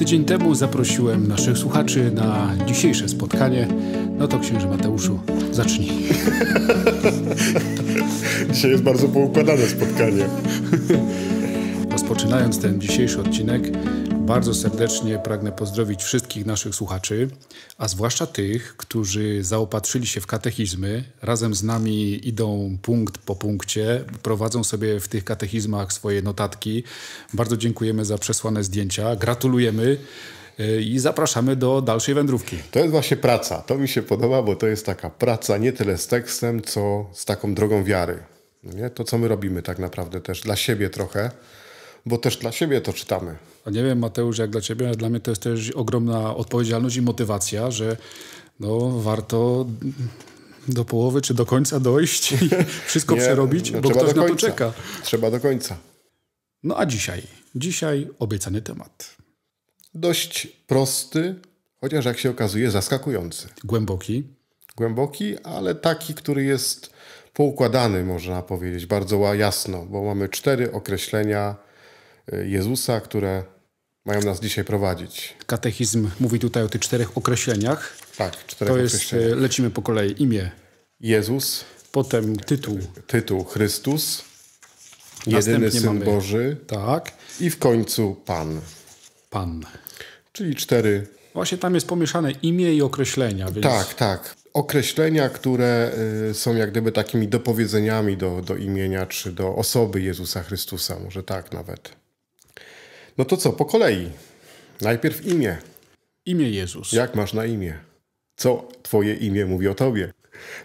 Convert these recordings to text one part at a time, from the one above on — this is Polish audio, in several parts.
Tydzień temu zaprosiłem naszych słuchaczy na dzisiejsze spotkanie. No to księże Mateuszu, zacznij. Dzisiaj jest bardzo poukładane spotkanie. Rozpoczynając ten dzisiejszy odcinek, bardzo serdecznie pragnę pozdrowić wszystkich naszych słuchaczy, a zwłaszcza tych, którzy zaopatrzyli się w katechizmy, razem z nami idą punkt po punkcie, prowadzą sobie w tych katechizmach swoje notatki. Bardzo dziękujemy za przesłane zdjęcia, gratulujemy e, i zapraszamy do dalszej wędrówki. To jest właśnie praca. To mi się podoba, bo to jest taka praca nie tyle z tekstem, co z taką drogą wiary. No nie? To, co my robimy tak naprawdę też dla siebie trochę bo też dla siebie to czytamy. A nie wiem, Mateusz, jak dla ciebie, ale dla mnie to jest też ogromna odpowiedzialność i motywacja, że no, warto do połowy czy do końca dojść i wszystko nie, przerobić, no, bo ktoś na to czeka. Trzeba do końca. No a dzisiaj? Dzisiaj obiecany temat. Dość prosty, chociaż jak się okazuje zaskakujący. Głęboki. Głęboki, ale taki, który jest poukładany, można powiedzieć, bardzo jasno, bo mamy cztery określenia Jezusa, które mają nas dzisiaj prowadzić. Katechizm mówi tutaj o tych czterech określeniach. Tak, czterech to jest, e, Lecimy po kolei. Imię. Jezus. Potem tytuł. Tytuł Chrystus. Następnie jedyny Syn mamy, Boży. Tak. I w końcu Pan. Pan. Czyli cztery. Właśnie tam jest pomieszane imię i określenia. Więc... Tak, tak. Określenia, które y, są jak gdyby takimi dopowiedzeniami do, do imienia czy do osoby Jezusa Chrystusa, może tak nawet. No to co, po kolei. Najpierw imię. Imię Jezus. Jak masz na imię? Co twoje imię mówi o tobie?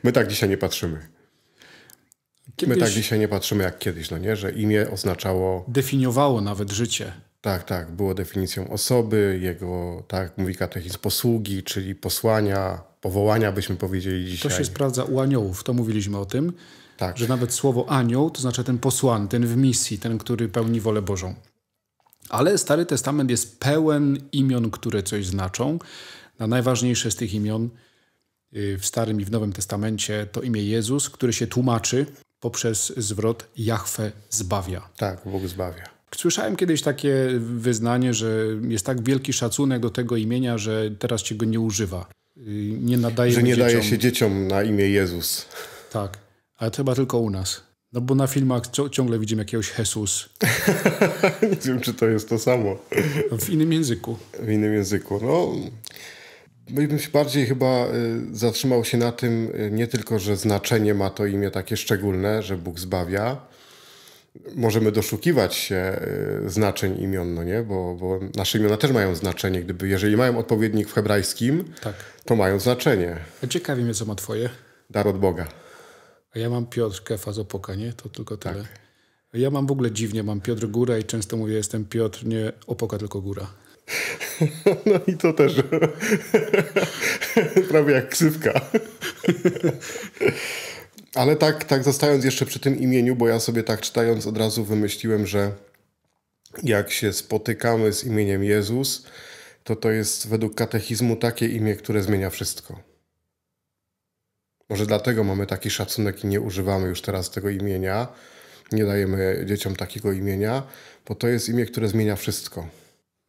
My tak dzisiaj nie patrzymy. Kiedyś... My tak dzisiaj nie patrzymy jak kiedyś, no nie? Że imię oznaczało... Definiowało nawet życie. Tak, tak. Było definicją osoby, jego, tak mówi katechizm, posługi, czyli posłania, powołania, byśmy powiedzieli dzisiaj. To się sprawdza u aniołów, to mówiliśmy o tym. Tak. Że nawet słowo anioł, to znaczy ten posłan, ten w misji, ten, który pełni wolę Bożą. Ale Stary Testament jest pełen imion, które coś znaczą. Na najważniejsze z tych imion y, w Starym i w Nowym Testamencie to imię Jezus, które się tłumaczy poprzez zwrot Jahwe zbawia. Tak, Bóg zbawia. Słyszałem kiedyś takie wyznanie, że jest tak wielki szacunek do tego imienia, że teraz się go nie używa. Y, nie nadaje że nie daje się dzieciom na imię Jezus. Tak, ale to chyba tylko u nas. No bo na filmach ciągle widzimy jakiegoś Jesus. Nie wiem, czy to jest to samo. W innym języku. W innym języku. No, bym się bardziej chyba y, zatrzymał się na tym, y, nie tylko, że znaczenie ma to imię takie szczególne, że Bóg zbawia. Możemy doszukiwać się y, znaczeń imion, no nie? Bo, bo nasze imiona też mają znaczenie. Gdyby, jeżeli mają odpowiednik w hebrajskim, tak. to mają znaczenie. Ciekawi mnie, co ma twoje. Dar od Boga. A ja mam Piotrkę Fazopoka, nie? To tylko tak. tyle. Tak. Ja mam w ogóle dziwnie, mam Piotr Góra i często mówię, jestem Piotr, nie Opoka, tylko Góra. No i to też prawie jak ksywka. Ale tak, tak zostając jeszcze przy tym imieniu, bo ja sobie tak czytając od razu wymyśliłem, że jak się spotykamy z imieniem Jezus, to to jest według katechizmu takie imię, które zmienia wszystko. Może dlatego mamy taki szacunek i nie używamy już teraz tego imienia. Nie dajemy dzieciom takiego imienia, bo to jest imię, które zmienia wszystko.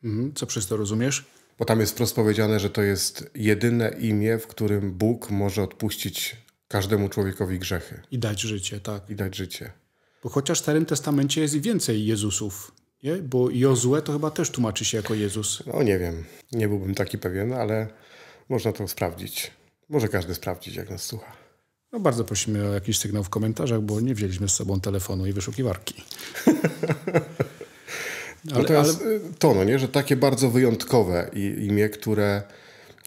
Mhm. Co przez to rozumiesz? Bo tam jest wprost powiedziane, że to jest jedyne imię, w którym Bóg może odpuścić każdemu człowiekowi grzechy. I dać życie, tak. I dać życie. Bo chociaż w Starym Testamencie jest i więcej Jezusów, nie? bo Jozue to chyba też tłumaczy się jako Jezus. No nie wiem, nie byłbym taki pewien, ale można to sprawdzić. Może każdy sprawdzić, jak nas słucha. No bardzo prosimy o jakiś sygnał w komentarzach, bo nie wzięliśmy z sobą telefonu i wyszukiwarki. ale, ale... to, no nie, że takie bardzo wyjątkowe imię, które...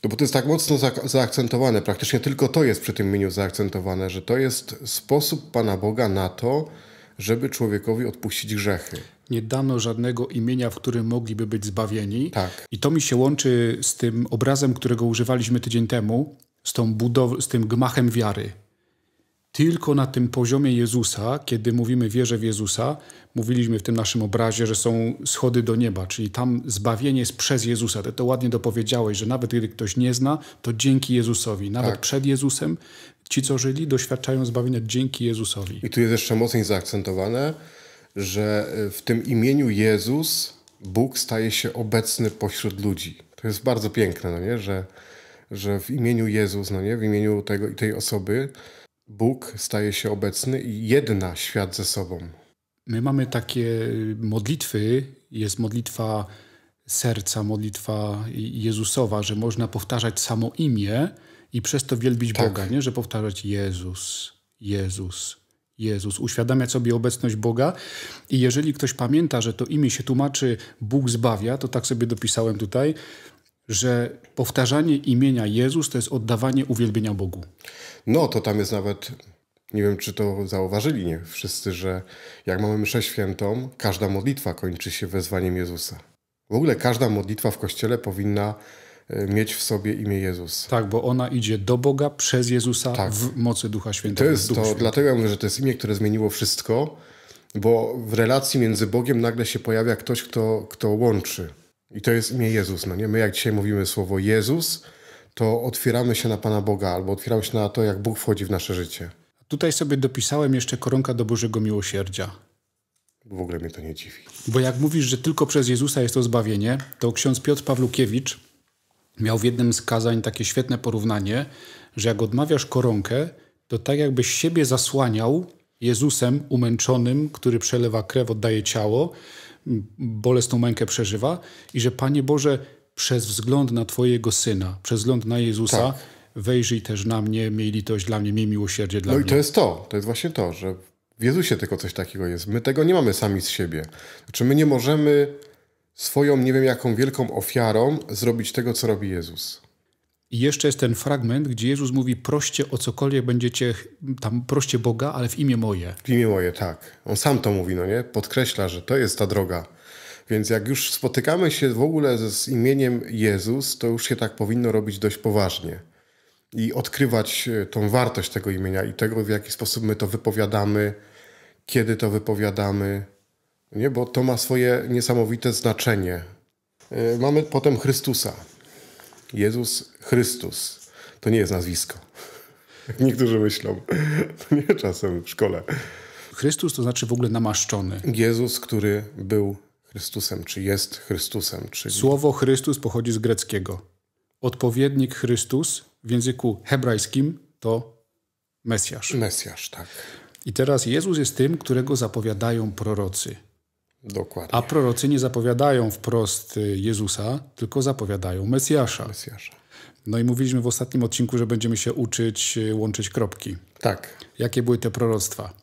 No bo to jest tak mocno zaakcentowane, praktycznie tylko to jest przy tym imieniu zaakcentowane, że to jest sposób Pana Boga na to, żeby człowiekowi odpuścić grzechy. Nie dano żadnego imienia, w którym mogliby być zbawieni. Tak. I to mi się łączy z tym obrazem, którego używaliśmy tydzień temu, z, tą budow- z tym gmachem wiary. Tylko na tym poziomie Jezusa, kiedy mówimy wierzę w Jezusa, mówiliśmy w tym naszym obrazie, że są schody do nieba, czyli tam zbawienie jest przez Jezusa. Ty to ładnie dopowiedziałeś, że nawet kiedy ktoś nie zna, to dzięki Jezusowi. Nawet tak. przed Jezusem ci, co żyli, doświadczają zbawienia dzięki Jezusowi. I tu jest jeszcze mocniej zaakcentowane, że y, w tym imieniu Jezus Bóg staje się obecny pośród ludzi. To jest bardzo piękne, no nie? że że w imieniu Jezus, no nie, w imieniu tego i tej osoby Bóg staje się obecny i jedna świat ze sobą. My mamy takie y, modlitwy, jest modlitwa serca, modlitwa Jezusowa, że można powtarzać samo imię i przez to wielbić tak. Boga, nie? że powtarzać Jezus, Jezus, Jezus, uświadamiać sobie obecność Boga. I jeżeli ktoś pamięta, że to imię się tłumaczy Bóg zbawia, to tak sobie dopisałem tutaj, że powtarzanie imienia Jezus to jest oddawanie uwielbienia Bogu. No, to tam jest nawet, nie wiem czy to zauważyli nie wszyscy, że jak mamy mszę świętą, każda modlitwa kończy się wezwaniem Jezusa. W ogóle każda modlitwa w kościele powinna e, mieć w sobie imię Jezus. Tak, bo ona idzie do Boga przez Jezusa tak. w mocy Ducha Świętego. To jest to, dlatego ja mówię, że to jest imię, które zmieniło wszystko, bo w relacji między Bogiem nagle się pojawia ktoś, kto, kto łączy. I to jest imię Jezus, no nie? My jak dzisiaj mówimy słowo Jezus, to otwieramy się na Pana Boga albo otwieramy się na to, jak Bóg wchodzi w nasze życie. Tutaj sobie dopisałem jeszcze koronka do Bożego Miłosierdzia. W ogóle mnie to nie dziwi. Bo jak mówisz, że tylko przez Jezusa jest to zbawienie, to ksiądz Piotr Pawlukiewicz miał w jednym z kazań takie świetne porównanie, że jak odmawiasz koronkę, to tak jakbyś siebie zasłaniał Jezusem umęczonym, który przelewa krew, oddaje ciało, bolesną mękę przeżywa i że Panie Boże, przez wzgląd na Twojego Syna, przez wzgląd na Jezusa, tak. wejrzyj też na mnie, miej litość dla mnie, miej miłosierdzie dla no mnie. No i to jest to, to jest właśnie to, że w Jezusie tylko coś takiego jest. My tego nie mamy sami z siebie. Znaczy my nie możemy swoją, nie wiem jaką wielką ofiarą zrobić tego, co robi Jezus. I jeszcze jest ten fragment, gdzie Jezus mówi: proście o cokolwiek będziecie, tam proście Boga, ale w imię moje. W imię moje, tak. On sam to mówi, no nie? Podkreśla, że to jest ta droga. Więc jak już spotykamy się w ogóle z imieniem Jezus, to już się tak powinno robić dość poważnie i odkrywać e, tą wartość tego imienia i tego, w jaki sposób my to wypowiadamy, kiedy to wypowiadamy, no nie? bo to ma swoje niesamowite znaczenie. E, mamy potem Chrystusa. Jezus Chrystus. To nie jest nazwisko. Jak niektórzy myślą. To nie czasem w szkole. Chrystus to znaczy w ogóle namaszczony. Jezus, który był Chrystusem, czy jest Chrystusem. Czyli... Słowo Chrystus pochodzi z greckiego. Odpowiednik Chrystus w języku hebrajskim to Mesjasz. Mesjasz, tak. I teraz Jezus jest tym, którego zapowiadają prorocy. Dokładnie. A prorocy nie zapowiadają wprost y, Jezusa, tylko zapowiadają Mesjasza. Mesjasza. No i mówiliśmy w ostatnim odcinku, że będziemy się uczyć y, łączyć kropki. Tak. Jakie były te proroctwa?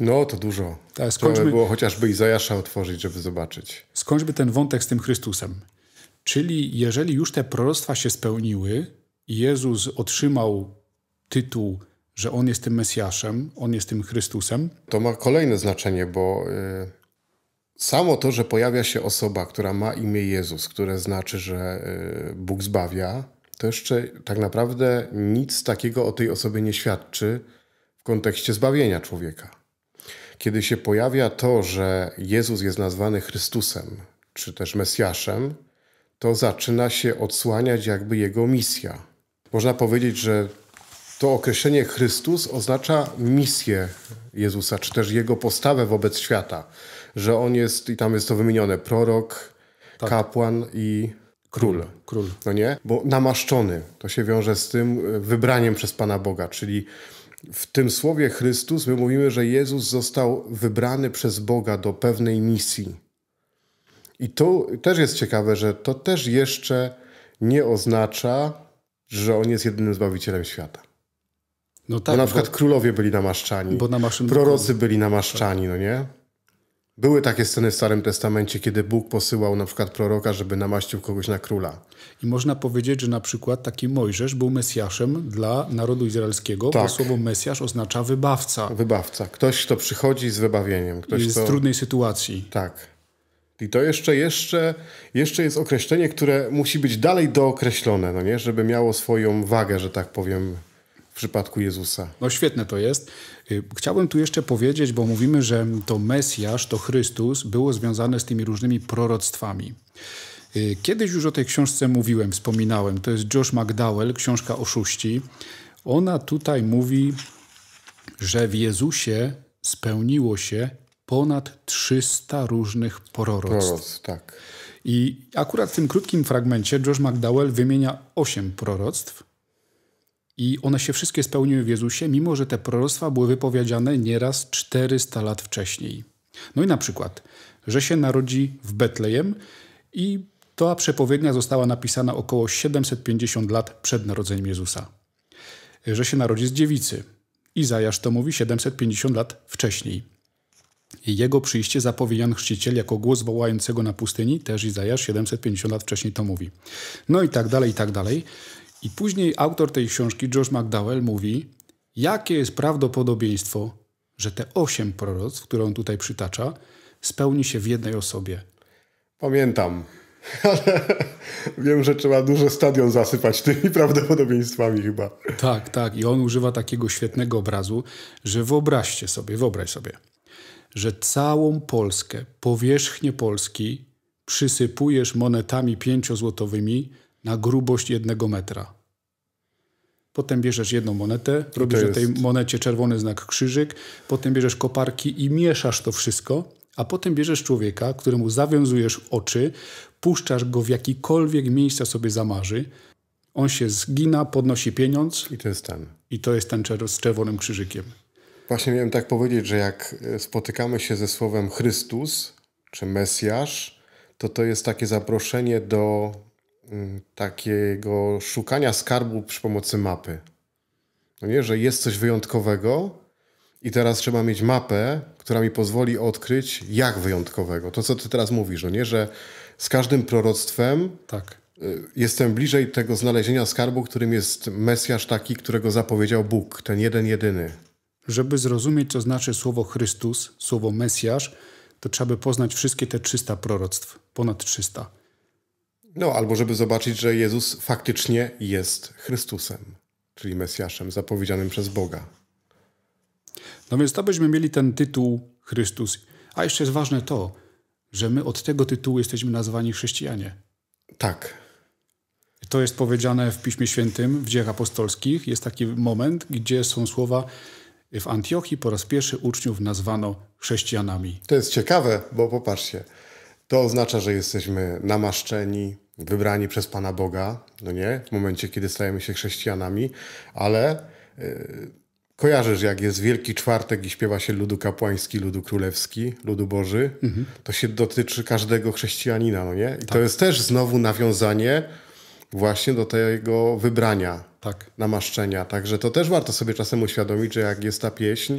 No, to dużo. Tak, skończmy... było chociażby Izajasza otworzyć, żeby zobaczyć. Skończmy ten wątek z tym Chrystusem. Czyli jeżeli już te proroctwa się spełniły i Jezus otrzymał tytuł, że On jest tym Mesjaszem, On jest tym Chrystusem. To ma kolejne znaczenie, bo... Yy Samo to, że pojawia się osoba, która ma imię Jezus, które znaczy, że e, Bóg zbawia, to jeszcze tak naprawdę nic takiego o tej osobie nie świadczy w kontekście zbawienia człowieka. Kiedy się pojawia to, że Jezus jest nazwany Chrystusem czy też Mesjaszem, to zaczyna się odsłaniać jakby jego misja. Można powiedzieć, że to określenie Chrystus oznacza misję Jezusa, czy też jego postawę wobec świata że on jest, i tam jest to wymienione, prorok, tak. kapłan i król. Król. No nie? Bo namaszczony, to się wiąże z tym e, wybraniem przez Pana Boga, czyli w tym słowie Chrystus my mówimy, że Jezus został wybrany przez Boga do pewnej misji. I to też jest ciekawe, że to też jeszcze nie oznacza, że on jest jedynym zbawicielem świata. No tak, bo na przykład bo, królowie byli namaszczani, bo prorocy byli namaszczani, tak. no nie? Były takie sceny w Starym Testamencie, kiedy Bóg posyłał na przykład proroka, żeby namaścił kogoś na króla. I można powiedzieć, że na przykład taki Mojżesz był Mesjaszem dla narodu izraelskiego, tak. bo słowo Mesjasz oznacza wybawca. Wybawca. Ktoś, kto przychodzi z wybawieniem. Ktoś, z trudnej sytuacji. Tak. I to jeszcze, jeszcze, jeszcze jest określenie, które musi być dalej dookreślone, no nie? żeby miało swoją wagę, że tak powiem, w przypadku Jezusa. No świetne to jest. Y, chciałbym tu jeszcze powiedzieć, bo mówimy, że to Mesjasz, to Chrystus było związane z tymi różnymi proroctwami. Y, kiedyś już o tej książce mówiłem, wspominałem. To jest Josh McDowell, książka Oszuści. Ona tutaj mówi, że w Jezusie spełniło się ponad 300 różnych proroctw. Proroc, tak. I akurat w tym krótkim fragmencie Josh McDowell wymienia 8 proroctw, i one się wszystkie spełniły w Jezusie, mimo że te proroctwa były wypowiedziane nieraz 400 lat wcześniej. No i na przykład, że się narodzi w Betlejem i ta przepowiednia została napisana około 750 lat przed narodzeniem Jezusa. Że się narodzi z dziewicy. Izajasz to mówi 750 lat wcześniej. Jego przyjście zapowiedział Jan Chrzciciel jako głos wołającego na pustyni, też Izajasz 750 lat wcześniej to mówi. No i tak dalej, i tak dalej. I później autor tej książki, Josh McDowell, mówi, jakie jest prawdopodobieństwo, że te osiem proroctw, które on tutaj przytacza, spełni się w jednej osobie. Pamiętam. Ale wiem, że trzeba duże stadion zasypać tymi prawdopodobieństwami chyba. Tak, tak. I on używa takiego świetnego obrazu, że wyobraźcie sobie, wyobraź sobie, że całą Polskę, powierzchnię Polski przysypujesz monetami pięciozłotowymi na grubość jednego metra. Potem bierzesz jedną monetę, robisz na tej monecie czerwony znak krzyżyk, potem bierzesz koparki i mieszasz to wszystko, a potem bierzesz człowieka, któremu zawiązujesz oczy, puszczasz go w jakikolwiek miejsca sobie zamarzy, on się zgina, podnosi pieniądz. I to jest ten. I to jest ten czer z czerwonym krzyżykiem. Właśnie miałem tak powiedzieć, że jak e, spotykamy się ze słowem Chrystus czy Mesjasz, to to jest takie zaproszenie do Y, takiego szukania skarbu przy pomocy mapy. No nie, że jest coś wyjątkowego i teraz trzeba mieć mapę, która mi pozwoli odkryć jak wyjątkowego. To, co ty teraz mówisz, no nie, że z każdym proroctwem tak. Y, jestem bliżej tego znalezienia skarbu, którym jest Mesjasz taki, którego zapowiedział Bóg, ten jeden jedyny. Żeby zrozumieć, co znaczy słowo Chrystus, słowo Mesjasz, to trzeba by poznać wszystkie te 300 proroctw, ponad 300 no, albo żeby zobaczyć, że Jezus faktycznie jest Chrystusem, czyli Mesjaszem zapowiedzianym przez Boga. No więc to byśmy mieli ten tytuł Chrystus. A jeszcze jest ważne to, że my od tego tytułu jesteśmy nazwani chrześcijanie. Tak. To jest powiedziane w Piśmie Świętym, w dziejach apostolskich. Jest taki moment, gdzie są słowa w Antiochii po raz pierwszy uczniów nazwano chrześcijanami. To jest ciekawe, bo popatrzcie, to oznacza, że jesteśmy namaszczeni, wybrani przez Pana Boga, no nie, w momencie, kiedy stajemy się chrześcijanami, ale yy, kojarzysz, jak jest Wielki Czwartek i śpiewa się ludu kapłański, ludu królewski, ludu Boży, mhm. to się dotyczy każdego chrześcijanina, no nie? I tak. to jest też znowu nawiązanie właśnie do tego wybrania, tak. namaszczenia. Także to też warto sobie czasem uświadomić, że jak jest ta pieśń,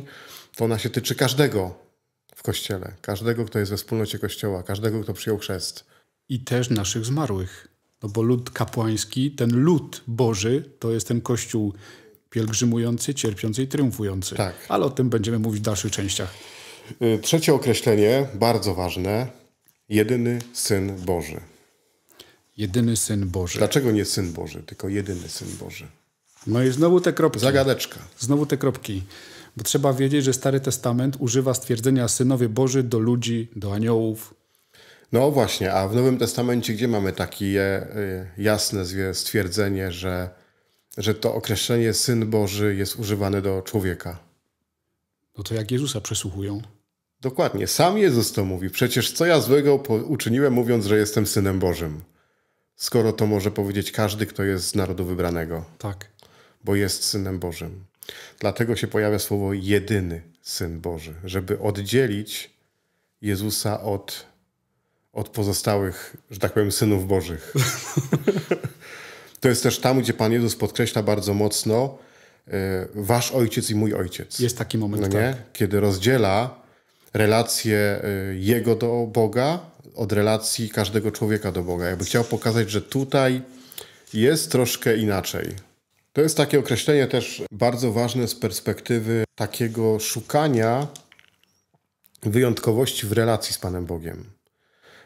to ona się tyczy każdego w kościele, każdego, kto jest we wspólnocie kościoła, każdego, kto przyjął chrzest i też naszych zmarłych. No bo lud kapłański, ten lud Boży, to jest ten Kościół pielgrzymujący, cierpiący i triumfujący. Tak. Ale o tym będziemy mówić w dalszych częściach. Y, trzecie określenie, bardzo ważne. Jedyny Syn Boży. Jedyny Syn Boży. Dlaczego nie Syn Boży, tylko jedyny Syn Boży? No i znowu te kropki. Zagadeczka. Znowu te kropki. Bo trzeba wiedzieć, że Stary Testament używa stwierdzenia synowie Boży do ludzi, do aniołów, no właśnie, a w Nowym Testamencie gdzie mamy takie e, jasne stwierdzenie, że, że to określenie Syn Boży jest używane do człowieka? No to jak Jezusa przesłuchują. Dokładnie, sam Jezus to mówi. Przecież co ja złego uczyniłem, mówiąc, że jestem synem Bożym? Skoro to może powiedzieć każdy, kto jest z narodu wybranego. Tak. Bo jest synem Bożym. Dlatego się pojawia słowo jedyny syn Boży, żeby oddzielić Jezusa od od pozostałych, że tak powiem, synów Bożych. to jest też tam, gdzie Pan Jezus podkreśla bardzo mocno e, wasz ojciec i mój ojciec. Jest taki moment, no nie? Tak. Kiedy rozdziela relacje e, Jego do Boga od relacji każdego człowieka do Boga. Jakby chciał pokazać, że tutaj jest troszkę inaczej. To jest takie określenie też bardzo ważne z perspektywy takiego szukania wyjątkowości w relacji z Panem Bogiem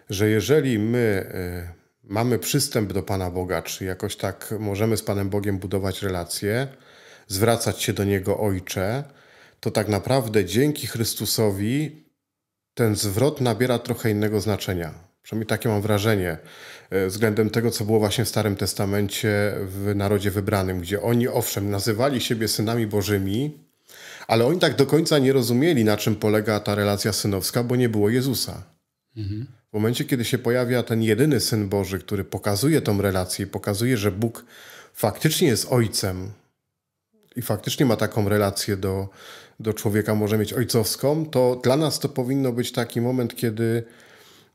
że jeżeli my e, mamy przystęp do Pana Boga, czy jakoś tak możemy z Panem Bogiem budować relacje, zwracać się do Niego Ojcze, to tak naprawdę dzięki Chrystusowi ten zwrot nabiera trochę innego znaczenia. Przynajmniej takie mam wrażenie e, względem tego, co było właśnie w Starym Testamencie w narodzie wybranym, gdzie oni owszem nazywali siebie synami Bożymi, ale oni tak do końca nie rozumieli, na czym polega ta relacja synowska, bo nie było Jezusa. Mhm. W momencie, kiedy się pojawia ten jedyny Syn Boży, który pokazuje tą relację, pokazuje, że Bóg faktycznie jest Ojcem i faktycznie ma taką relację do, do człowieka, może mieć ojcowską, to dla nas to powinno być taki moment, kiedy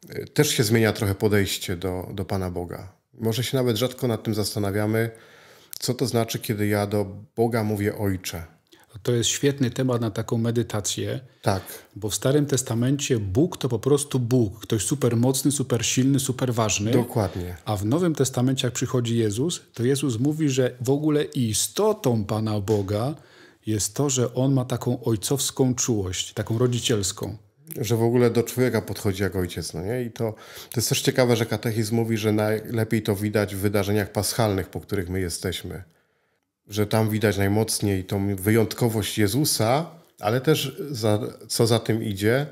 e, też się zmienia trochę podejście do, do Pana Boga. Może się nawet rzadko nad tym zastanawiamy, co to znaczy, kiedy ja do Boga mówię Ojcze. To jest świetny temat na taką medytację. Tak. Bo w Starym Testamencie Bóg to po prostu Bóg. Ktoś super mocny, super silny, super ważny. Dokładnie. A w Nowym Testamencie, jak przychodzi Jezus, to Jezus mówi, że w ogóle istotą Pana Boga jest to, że On ma taką ojcowską czułość, taką rodzicielską że w ogóle do człowieka podchodzi jak ojciec, no nie? I to, to jest też ciekawe, że katechizm mówi, że najlepiej to widać w wydarzeniach paschalnych, po których my jesteśmy że tam widać najmocniej tą wyjątkowość Jezusa, ale też za, co za tym idzie,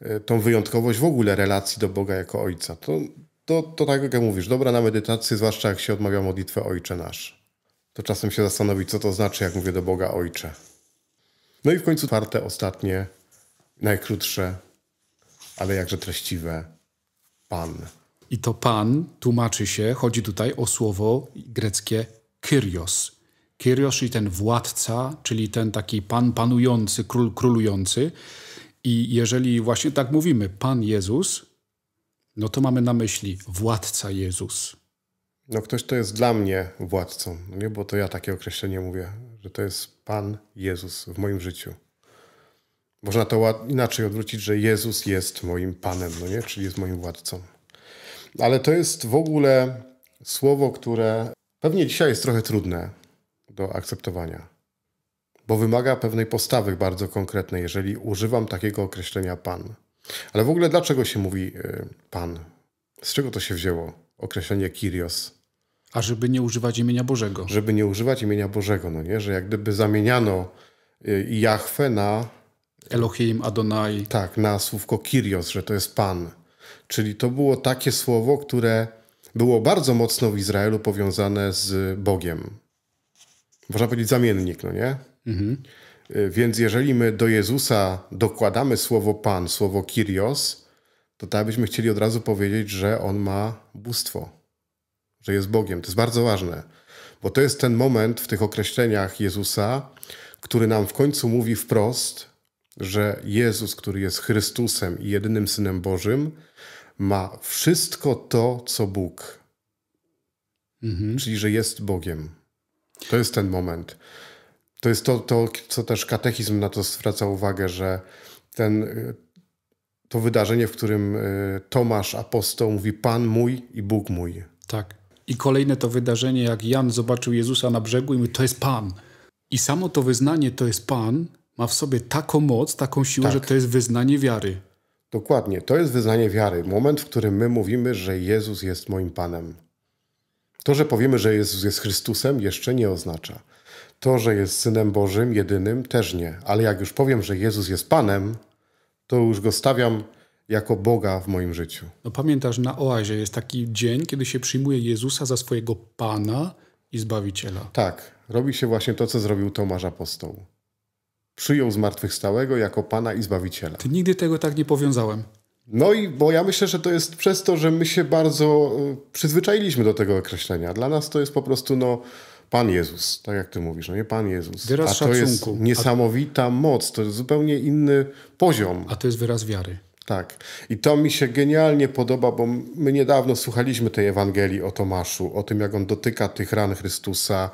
e, tą wyjątkowość w ogóle relacji do Boga jako Ojca. To, to, to tak jak mówisz, dobra na medytację, zwłaszcza jak się odmawia modlitwę Ojcze Nasz. To czasem się zastanowić, co to znaczy, jak mówię do Boga Ojcze. No i w końcu czwarte, ostatnie, najkrótsze, ale jakże treściwe, Pan. I to Pan tłumaczy się, chodzi tutaj o słowo greckie Kyrios, czyli ten władca, czyli ten taki pan panujący, król królujący. I jeżeli właśnie tak mówimy, Pan Jezus, no to mamy na myśli władca Jezus. No ktoś, to jest dla mnie władcą, nie? bo to ja takie określenie mówię, że to jest Pan Jezus w moim życiu. Można to inaczej odwrócić, że Jezus jest moim Panem, no nie? czyli jest moim władcą. Ale to jest w ogóle słowo, które pewnie dzisiaj jest trochę trudne, do akceptowania, bo wymaga pewnej postawy bardzo konkretnej, jeżeli używam takiego określenia pan. Ale w ogóle dlaczego się mówi y, pan? Z czego to się wzięło? Określenie Kirios? A żeby nie używać imienia Bożego. Żeby nie używać imienia Bożego, no nie? Że jak gdyby zamieniano y, Jachwę na... Elohim, Adonai. Tak, na słówko Kirios, że to jest Pan. Czyli to było takie słowo, które było bardzo mocno w Izraelu powiązane z Bogiem można powiedzieć, zamiennik, no nie? Mhm. Y, więc jeżeli my do Jezusa dokładamy słowo Pan, słowo Kyrios, to tak byśmy chcieli od razu powiedzieć, że On ma bóstwo, że jest Bogiem. To jest bardzo ważne, bo to jest ten moment w tych określeniach Jezusa, który nam w końcu mówi wprost, że Jezus, który jest Chrystusem i jedynym Synem Bożym, ma wszystko to, co Bóg. Mhm. Czyli, że jest Bogiem. To jest ten moment. To jest to, to co też katechizm na to zwraca uwagę, że ten, y, to wydarzenie, w którym y, Tomasz apostoł mówi Pan mój i Bóg mój. Tak. I kolejne to wydarzenie, jak Jan zobaczył Jezusa na brzegu i mówi, to jest Pan. I samo to wyznanie, to jest Pan, ma w sobie taką moc, taką siłę, tak. że to jest wyznanie wiary. Dokładnie, to jest wyznanie wiary. Moment, w którym my mówimy, że Jezus jest moim Panem. To, że powiemy, że Jezus jest Chrystusem, jeszcze nie oznacza. To, że jest Synem Bożym, jedynym, też nie. Ale jak już powiem, że Jezus jest Panem, to już go stawiam jako Boga w moim życiu. No pamiętasz, na oazie jest taki dzień, kiedy się przyjmuje Jezusa za swojego Pana i Zbawiciela. Tak, robi się właśnie to, co zrobił Tomasz Apostoł. Przyjął zmartwychwstałego jako Pana i Zbawiciela. Ty nigdy tego tak nie powiązałem. No i bo ja myślę, że to jest przez to, że my się bardzo y, przyzwyczailiśmy do tego określenia. Dla nas to jest po prostu no, Pan Jezus, tak jak ty mówisz, no nie Pan Jezus. Wyraz A to szacunku. jest niesamowita moc, to jest zupełnie inny poziom. A to jest wyraz wiary. Tak. I to mi się genialnie podoba, bo my niedawno słuchaliśmy tej Ewangelii o Tomaszu, o tym, jak on dotyka tych ran Chrystusa,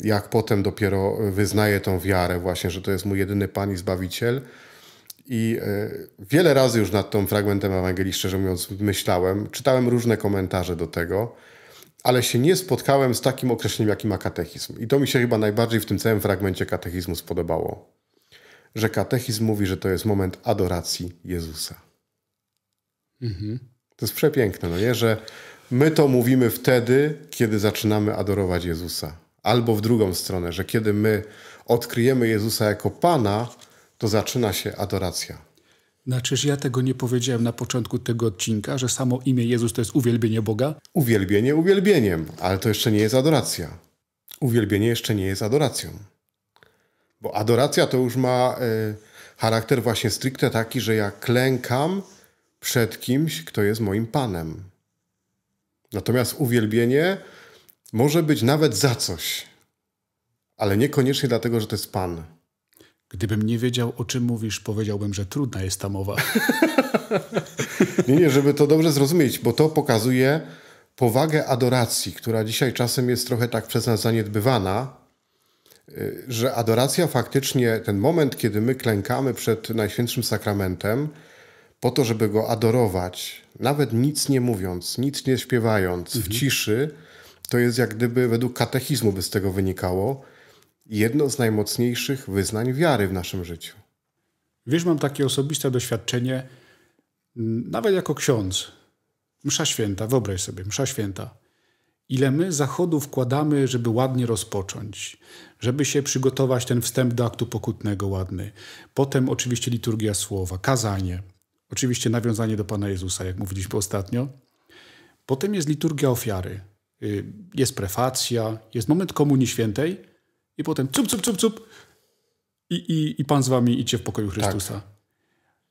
jak potem dopiero wyznaje tą wiarę, właśnie, że to jest mój jedyny Pan i Zbawiciel. I e, wiele razy już nad tym fragmentem Ewangelii, szczerze mówiąc, myślałem, czytałem różne komentarze do tego, ale się nie spotkałem z takim określeniem, jakim ma katechizm. I to mi się chyba najbardziej w tym całym fragmencie katechizmu spodobało. Że katechizm mówi, że to jest moment adoracji Jezusa. Mhm. To jest przepiękne, no nie? Że my to mówimy wtedy, kiedy zaczynamy adorować Jezusa. Albo w drugą stronę, że kiedy my odkryjemy Jezusa jako Pana, to zaczyna się adoracja. Znaczyż ja tego nie powiedziałem na początku tego odcinka, że samo imię Jezus to jest uwielbienie Boga? Uwielbienie uwielbieniem, ale to jeszcze nie jest adoracja. Uwielbienie jeszcze nie jest adoracją. Bo adoracja to już ma y, charakter właśnie stricte taki, że ja klękam przed kimś, kto jest moim Panem. Natomiast uwielbienie może być nawet za coś, ale niekoniecznie dlatego, że to jest Pan. Gdybym nie wiedział, o czym mówisz, powiedziałbym, że trudna jest ta mowa. nie, nie, żeby to dobrze zrozumieć, bo to pokazuje powagę adoracji, która dzisiaj czasem jest trochę tak przez nas zaniedbywana, y, że adoracja faktycznie, ten moment, kiedy my klękamy przed Najświętszym Sakramentem, po to, żeby go adorować, nawet nic nie mówiąc, nic nie śpiewając, mhm. w ciszy, to jest jak gdyby według katechizmu by z tego wynikało, jedno z najmocniejszych wyznań wiary w naszym życiu. Wiesz, mam takie osobiste doświadczenie, nawet jako ksiądz. Msza święta, wyobraź sobie, msza święta. Ile my zachodu wkładamy, żeby ładnie rozpocząć, żeby się przygotować ten wstęp do aktu pokutnego ładny. Potem oczywiście liturgia słowa, kazanie, oczywiście nawiązanie do Pana Jezusa, jak mówiliśmy ostatnio. Potem jest liturgia ofiary, y, jest prefacja, jest moment Komunii Świętej i potem cup, cup, cup, cup i, i, i Pan z wami idzie w pokoju tak. Chrystusa. Tak.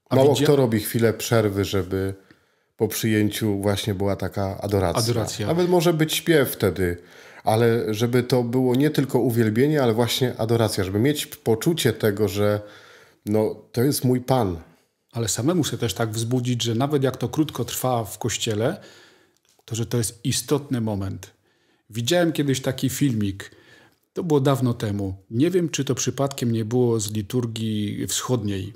A Mało widzia... kto robi chwilę przerwy, żeby po przyjęciu właśnie była taka adoracja. adoracja. Nawet może być śpiew wtedy, ale żeby to było nie tylko uwielbienie, ale właśnie adoracja, żeby mieć poczucie tego, że no, to jest mój Pan. Ale samemu się też tak wzbudzić, że nawet jak to krótko trwa w kościele, to że to jest istotny moment. Widziałem kiedyś taki filmik, to było dawno temu. Nie wiem, czy to przypadkiem nie było z liturgii wschodniej,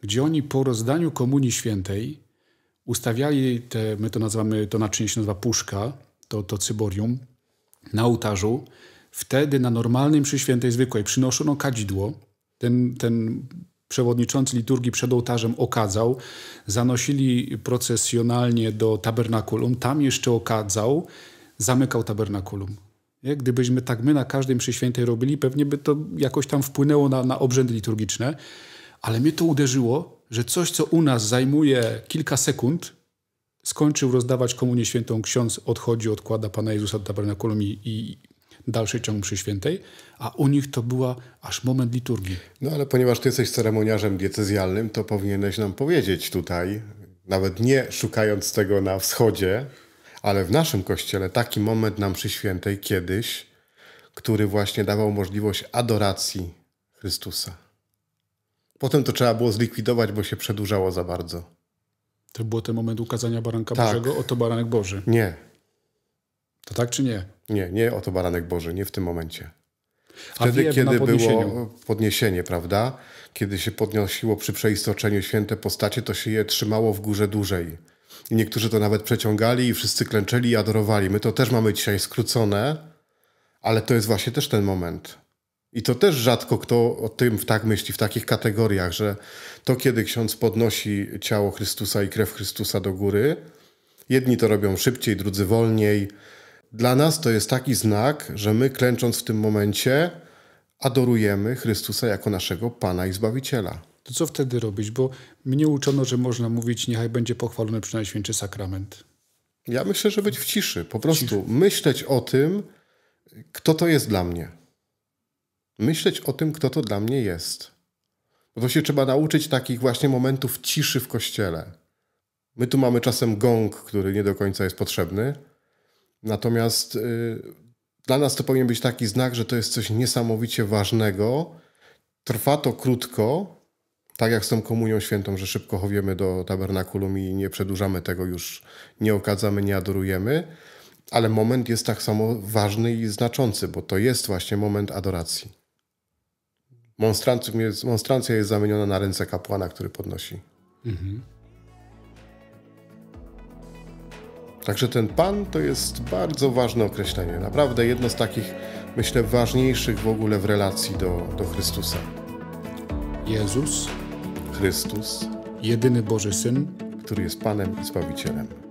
gdzie oni po rozdaniu Komunii Świętej ustawiali te, my to nazywamy, to naczynie się nazywa puszka, to, to cyborium, na ołtarzu. Wtedy na normalnym przy świętej zwykłej przynoszono kadzidło. Ten, ten przewodniczący liturgii przed ołtarzem okadzał, zanosili procesjonalnie do tabernakulum, tam jeszcze okadzał, zamykał tabernakulum. Nie? Gdybyśmy tak my na każdym przy świętej robili, pewnie by to jakoś tam wpłynęło na, na obrzędy liturgiczne. Ale mnie to uderzyło, że coś, co u nas zajmuje kilka sekund, skończył rozdawać komunię świętą ksiądz, odchodzi, odkłada Pana Jezusa do tabernakulum i, i dalszy ciąg przy świętej, a u nich to była aż moment liturgii. No ale ponieważ ty jesteś ceremoniarzem diecezjalnym, to powinieneś nam powiedzieć tutaj, nawet nie szukając tego na wschodzie, ale w naszym kościele taki moment nam przy świętej kiedyś, który właśnie dawał możliwość adoracji Chrystusa. Potem to trzeba było zlikwidować, bo się przedłużało za bardzo. To było ten moment ukazania baranka tak. Bożego, oto baranek Boży. Nie. To tak czy nie? Nie, nie oto baranek Boży, nie w tym momencie. Wtedy, kiedy było podniesienie, prawda? Kiedy się podnosiło przy przeistoczeniu święte postacie, to się je trzymało w górze dłużej Niektórzy to nawet przeciągali i wszyscy klęczeli i adorowali. My to też mamy dzisiaj skrócone, ale to jest właśnie też ten moment. I to też rzadko kto o tym w tak myśli, w takich kategoriach, że to kiedy ksiądz podnosi ciało Chrystusa i krew Chrystusa do góry, jedni to robią szybciej, drudzy wolniej. Dla nas to jest taki znak, że my klęcząc w tym momencie adorujemy Chrystusa jako naszego Pana i Zbawiciela to co wtedy robić? Bo mnie uczono, że można mówić, niechaj będzie pochwalony przy Najświętszy Sakrament. Ja myślę, że być w ciszy. Po prostu myśleć o tym, kto to jest dla mnie. Myśleć o tym, kto to dla mnie jest. Bo to się trzeba nauczyć takich właśnie momentów ciszy w kościele. My tu mamy czasem gong, który nie do końca jest potrzebny. Natomiast yy, dla nas to powinien być taki znak, że to jest coś niesamowicie ważnego. Trwa to krótko, tak jak z tą komunią świętą, że szybko chowiemy do tabernakulum i nie przedłużamy tego już, nie okadzamy, nie adorujemy, ale moment jest tak samo ważny i znaczący, bo to jest właśnie moment adoracji. Jest, monstrancja jest zamieniona na ręce kapłana, który podnosi. Mhm. Także ten pan to jest bardzo ważne określenie. Naprawdę jedno z takich, myślę, ważniejszych w ogóle w relacji do, do Chrystusa. Jezus Chrystus, jedyny Boży Syn, który jest Panem i Zbawicielem.